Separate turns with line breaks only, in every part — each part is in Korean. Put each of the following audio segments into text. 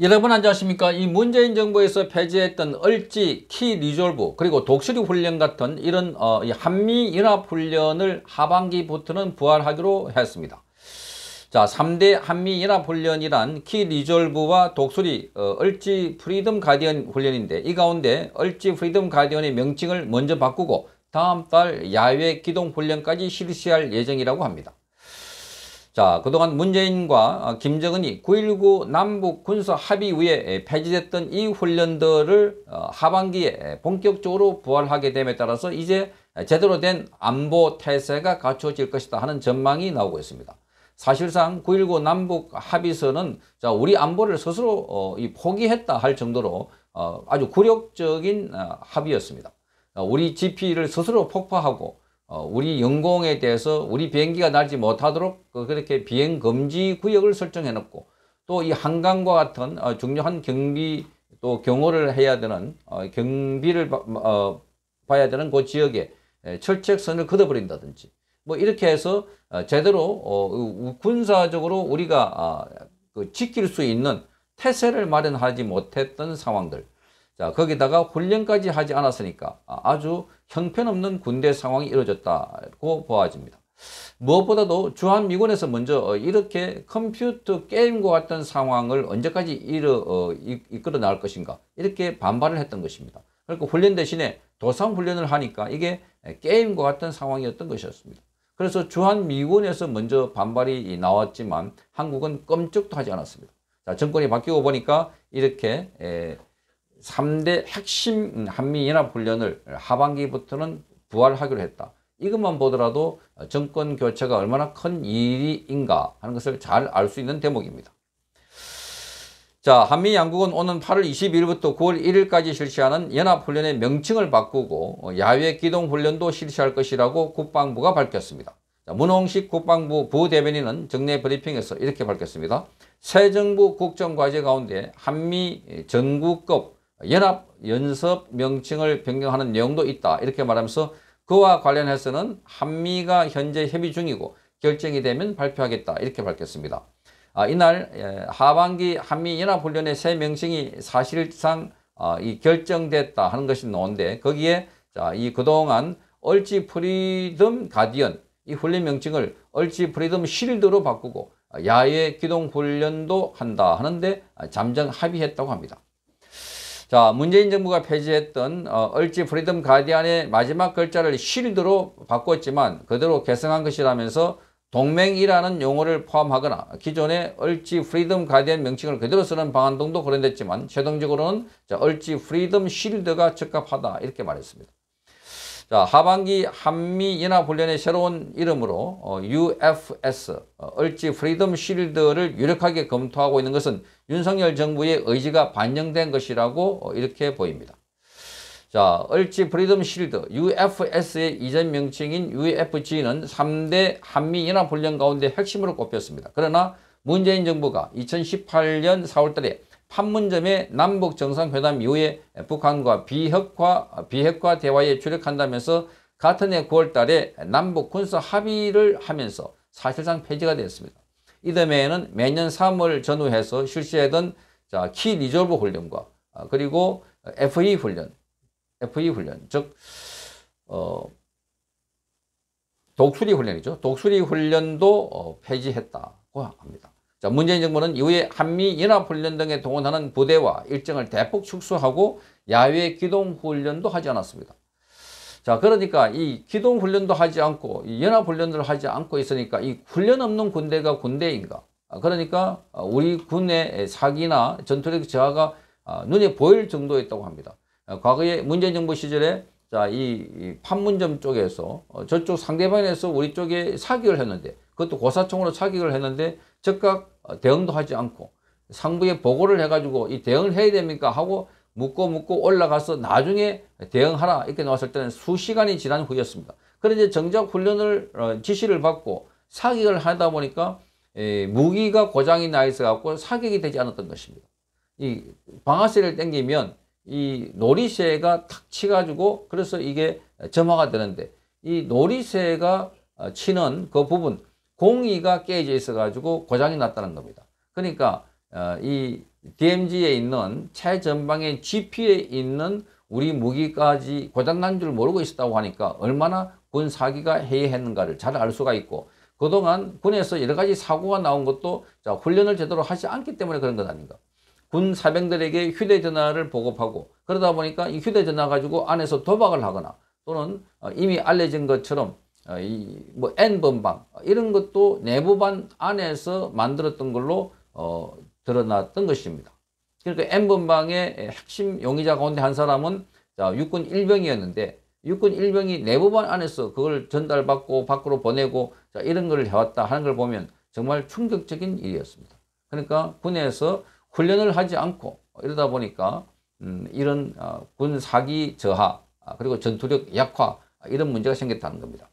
여러분 안녕하십니까 이 문재인 정부에서 폐지했던 얼지, 키 리졸브 그리고 독수리 훈련 같은 이런 어, 이 한미연합훈련을 하반기부터는 부활하기로 했습니다 자 3대 한미연합훈련이란 키 리졸브와 독수리 어, 얼지 프리덤 가디언 훈련인데 이 가운데 얼지 프리덤 가디언의 명칭을 먼저 바꾸고 다음 달 야외 기동 훈련까지 실시할 예정이라고 합니다 자, 그동안 문재인과 어, 김정은이 9.19 남북 군사 합의 후에 폐지됐던 이 훈련들을 어, 하반기에 본격적으로 부활하게 됨에 따라서 이제 제대로 된 안보 태세가 갖춰질 것이다 하는 전망이 나오고 있습니다. 사실상 9.19 남북 합의서는 자, 우리 안보를 스스로 어, 포기했다 할 정도로 아주 굴욕적인 합의였습니다. 우리 GP를 스스로 폭파하고 어, 우리 영공에 대해서 우리 비행기가 날지 못하도록 그 그렇게 비행 금지 구역을 설정해 놓고 또 이 한강과 같은 어, 중요한 경비 또 경호를 해야 되는 어, 경비를 어, 봐야 되는 그 지역에 철책선을 걷어버린다든지 뭐 이렇게 해서 어, 제대로 어, 군사적으로 우리가 아, 그 지킬 수 있는 태세를 마련하지 못했던 상황들 자, 거기다가 훈련까지 하지 않았으니까 아, 아주 형편없는 군대 상황이 이루어졌다고 보아집니다. 무엇보다도 주한미군에서 먼저 어, 이렇게 컴퓨터 게임과 같은 상황을 언제까지 이르, 어, 이끌어 나갈 것인가 이렇게 반발을 했던 것입니다. 그러니까 훈련 대신에 도상 훈련을 하니까 이게 게임과 같은 상황이었던 것이었습니다. 그래서 주한미군에서 먼저 반발이 나왔지만 한국은 껌쩍도 하지 않았습니다. 자, 정권이 바뀌고 보니까 이렇게 에, 3대 핵심 한미연합훈련을 하반기부터는 부활하기로 했다. 이것만 보더라도 정권 교체가 얼마나 큰 일인가 하는 것을 잘 알 수 있는 대목입니다. 자, 한미 양국은 오는 8월 22일부터 9월 1일까지 실시하는 연합훈련의 명칭을 바꾸고 야외 기동훈련도 실시할 것이라고 국방부가 밝혔습니다. 자, 문홍식 국방부 부대변인은 정례 브리핑에서 이렇게 밝혔습니다. 새 정부 국정과제 가운데 한미 전국급 연합 연습 명칭을 변경하는 내용도 있다. 이렇게 말하면서 그와 관련해서는 한미가 현재 협의 중이고 결정이 되면 발표하겠다. 이렇게 밝혔습니다. 아, 이날 예, 하반기 한미연합훈련의 새 명칭이 사실상 아, 이 결정됐다 하는 것이 나온데 거기에 자, 이 그동안 얼지 프리덤 가디언 이 훈련 명칭을 얼지 프리덤 실드로 바꾸고 야외 기동 훈련도 한다 하는데 아, 잠정 합의했다고 합니다. 자, 문재인 정부가 폐지했던 어, 얼지 프리덤 가디안의 마지막 글자를 쉴드로 바꿨지만 그대로 개성한 것이라면서 동맹이라는 용어를 포함하거나 기존의 얼지 프리덤 가디안 명칭을 그대로 쓰는 방안동도 거론됐지만 최종적으로는 자, 얼지 프리덤 쉴드가 적합하다 이렇게 말했습니다. 자, 하반기 한미연합훈련의 새로운 이름으로 어, UFS, 어, 을지 프리덤 쉴드를 유력하게 검토하고 있는 것은 윤석열 정부의 의지가 반영된 것이라고 어, 이렇게 보입니다. 자, 을지 프리덤 쉴드, UFS의 이전 명칭인 UFG는 3대 한미연합훈련 가운데 핵심으로 꼽혔습니다. 그러나 문재인 정부가 2018년 4월달에 판문점의 남북 정상회담 이후에 북한과 비핵화, 비핵화 대화에 주력한다면서 같은 해 9월 달에 남북 군사 합의를 하면서 사실상 폐지가 되었습니다. 이듬해에는 매년 3월 전후해서 실시하던 자, 키 리졸브 훈련과 아, 그리고 FE 훈련, FE 훈련, 즉 어, 독수리 훈련이죠. 독수리 훈련도 어, 폐지했다고 합니다. 자, 문재인 정부는 이후에 한미연합훈련 등에 동원하는 부대와 일정을 대폭 축소하고 야외 기동훈련도 하지 않았습니다. 자, 그러니까 이 기동훈련도 하지 않고 이 연합훈련을 하지 않고 있으니까 이 훈련 없는 군대가 군대인가? 아, 그러니까 아, 우리 군의 사기나 전투력 저하가 아, 눈에 보일 정도였다고 합니다. 과거에 문재인 정부 시절에 자, 이 판문점 쪽에서 어, 저쪽 상대방에서 우리 쪽에 사격을 했는데 그것도 고사총으로 사격을 했는데 즉각 어, 대응도 하지 않고 상부에 보고를 해가지고 이 대응을 해야 됩니까 하고 묻고 묻고 올라가서 나중에 대응하라 이렇게 나왔을 때는 수시간이 지난 후였습니다. 그런데 정작 훈련을 어, 지시를 받고 사격을 하다 보니까 무기가 고장이 나 있어 갖고 사격이 되지 않았던 것입니다. 이 방아쇠를 당기면 이 놀이쇠가 탁 치가지고 그래서 이게 점화가 되는데 이 놀이쇠가 어, 치는 그 부분 공이가 깨져 있어가지고 고장이 났다는 겁니다. 그러니까 어, 이 DMZ에 있는 최전방의 GP에 있는 우리 무기까지 고장난 줄 모르고 있었다고 하니까 얼마나 군 사기가 해이했는가를 잘 알 수가 있고 그동안 군에서 여러 가지 사고가 나온 것도 자, 훈련을 제대로 하지 않기 때문에 그런 것 아닌가. 군 사병들에게 휴대전화를 보급하고 그러다 보니까 이 휴대전화 가지고 안에서 도박을 하거나 또는 어, 이미 알려진 것처럼 어, 이뭐 N번방 이런 것도 내부반 안에서 만들었던 걸로 어, 드러났던 것입니다. 그러니까 N번방의 핵심 용의자 가운데 한 사람은 자, 육군 일병이었는데 육군 일병이 내부반 안에서 그걸 전달받고 밖으로 보내고 자, 이런 걸 해왔다 하는 걸 보면 정말 충격적인 일이었습니다. 그러니까 군에서 훈련을 하지 않고 이러다 보니까 음, 이런 어, 아, 군 사기 저하 아, 그리고 전투력 약화 아, 이런 문제가 생겼다는 겁니다.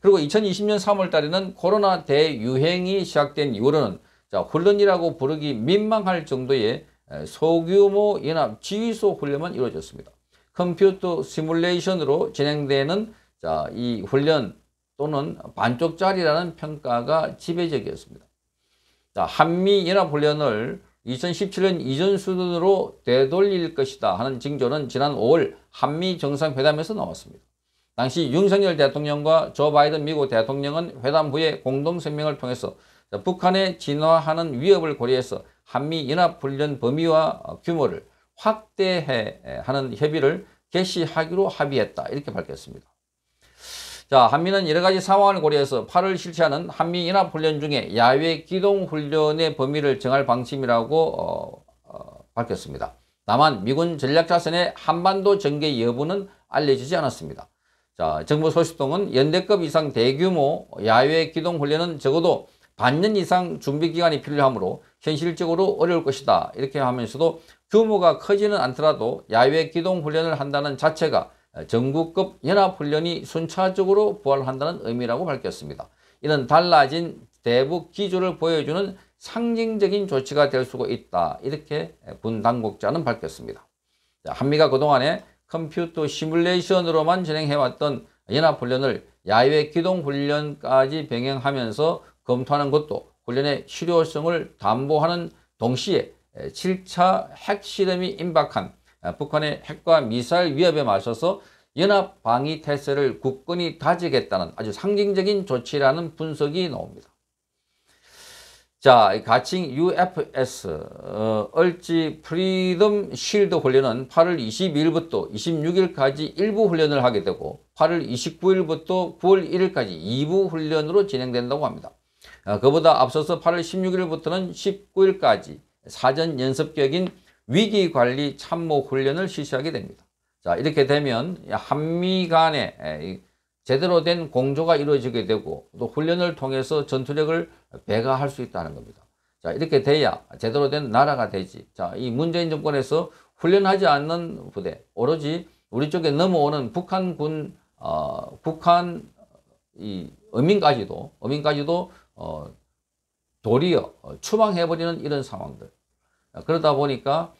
그리고 2020년 3월 달에는 코로나 대유행이 시작된 이후로는 자, 훈련이라고 부르기 민망할 정도의 소규모 연합 지휘소 훈련만 이루어졌습니다. 컴퓨터 시뮬레이션으로 진행되는 자, 이 훈련 또는 반쪽짜리라는 평가가 지배적이었습니다. 자, 한미연합훈련을 2017년 이전 수준으로 되돌릴 것이다 하는 징조는 지난 5월 한미 정상회담에서 나왔습니다. 당시 윤석열 대통령과 조 바이든 미국 대통령은 회담 후에 공동성명을 통해서 북한의 진화하는 위협을 고려해서 한미연합훈련 범위와 규모를 확대하는 협의를 개시하기로 합의했다. 이렇게 밝혔습니다. 자, 한미는 여러 가지 상황을 고려해서 8월 실시하는 한미연합훈련 중에 야외 기동훈련의 범위를 정할 방침이라고 어, 어, 밝혔습니다. 다만 미군 전략자산의 한반도 전개 여부는 알려지지 않았습니다. 자, 정부 소식통은 연대급 이상 대규모 야외 기동 훈련은 적어도 반년 이상 준비 기간이 필요하므로 현실적으로 어려울 것이다. 이렇게 하면서도 규모가 크지는 않더라도 야외 기동 훈련을 한다는 자체가 전국급 연합훈련이 순차적으로 부활한다는 의미라고 밝혔습니다. 이는 달라진 대북 기조를 보여주는 상징적인 조치가 될 수가 있다. 이렇게 군 당국자는 밝혔습니다. 한미가 그동안에 컴퓨터 시뮬레이션으로만 진행해왔던 연합훈련을 야외 기동훈련까지 병행하면서 검토하는 것도 훈련의 실효성을 담보하는 동시에 7차 핵실험이 임박한 북한의 핵과 미사일 위협에 맞서서 연합 방위 태세를 굳건히 다지겠다는 아주 상징적인 조치라는 분석이 나옵니다. 자, 이 가칭 UFS 어, 얼지 프리덤 쉴드 훈련은 8월 22일부터 26일까지 일부 훈련을 하게 되고 8월 29일부터 9월 1일까지 2부 훈련으로 진행된다고 합니다. 어, 그보다 앞서서 8월 16일부터는 19일까지 사전 연습격인 위기관리 참모 훈련을 실시하게 됩니다. 자, 이렇게 되면 한미 간의 제대로 된 공조가 이루어지게 되고 또 훈련을 통해서 전투력을 배가할 수 있다는 겁니다. 자, 이렇게 돼야 제대로 된 나라가 되지. 자, 이 문재인 정권에서 훈련하지 않는 부대, 오로지 우리 쪽에 넘어오는 북한군, 어, 북한 이 어민까지도, 어민까지도 어, 도리어 추방해버리는 이런 상황들. 그러다 보니까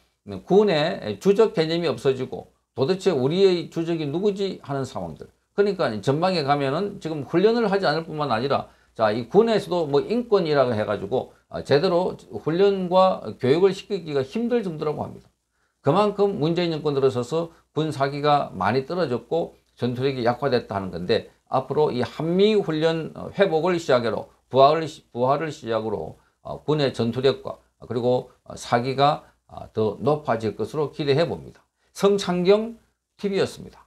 군의 주적 개념이 없어지고 도대체 우리의 주적이 누구지 하는 상황들. 그러니까 전방에 가면은 지금 훈련을 하지 않을 뿐만 아니라 자, 이 군에서도 뭐 인권이라고 해가지고 아, 제대로 훈련과 교육을 시키기가 힘들 정도라고 합니다. 그만큼 문재인 정권 들어서서 군 사기가 많이 떨어졌고 전투력이 약화됐다는 하 건데 앞으로 이 한미 훈련 어, 회복을 시작으로 부활을, 부활을 시작으로 어, 군의 전투력과 그리고 어, 사기가 아, 더 높아질 것으로 기대해 봅니다. 성창경 TV였습니다.